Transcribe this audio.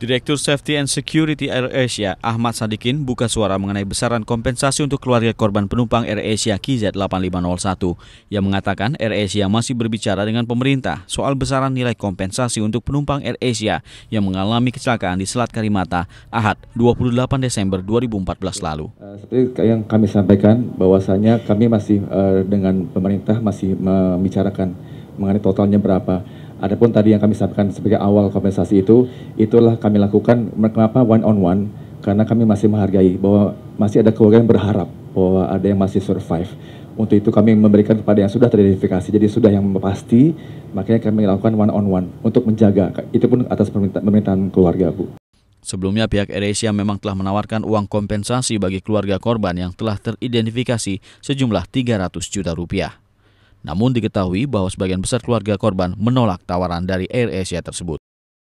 Direktur Safety and Security Air Asia, Ahmad Sadikin, buka suara mengenai besaran kompensasi untuk keluarga korban penumpang Air Asia KZ8501. Ia mengatakan Air Asia masih berbicara dengan pemerintah soal besaran nilai kompensasi untuk penumpang Air Asia yang mengalami kecelakaan di Selat Karimata, Ahad, 28 Desember 2014 lalu. Eh, seperti yang kami sampaikan, bahwasannya kami masih eh, dengan pemerintah masih eh, membicarakan mengenai totalnya berapa Adapun tadi yang kami sampaikan sebagai awal kompensasi itu, itulah kami lakukan kenapa one on one karena kami masih menghargai bahwa masih ada keluarga yang berharap bahwa ada yang masih survive. Untuk itu kami memberikan kepada yang sudah teridentifikasi, jadi sudah yang pasti, makanya kami lakukan one on one untuk menjaga. Itu pun atas permintaan, permintaan keluarga, Bu. Sebelumnya pihak AirAsia memang telah menawarkan uang kompensasi bagi keluarga korban yang telah teridentifikasi sejumlah 300 juta rupiah. Namun diketahui bahwa sebagian besar keluarga korban menolak tawaran dari Air Asia tersebut.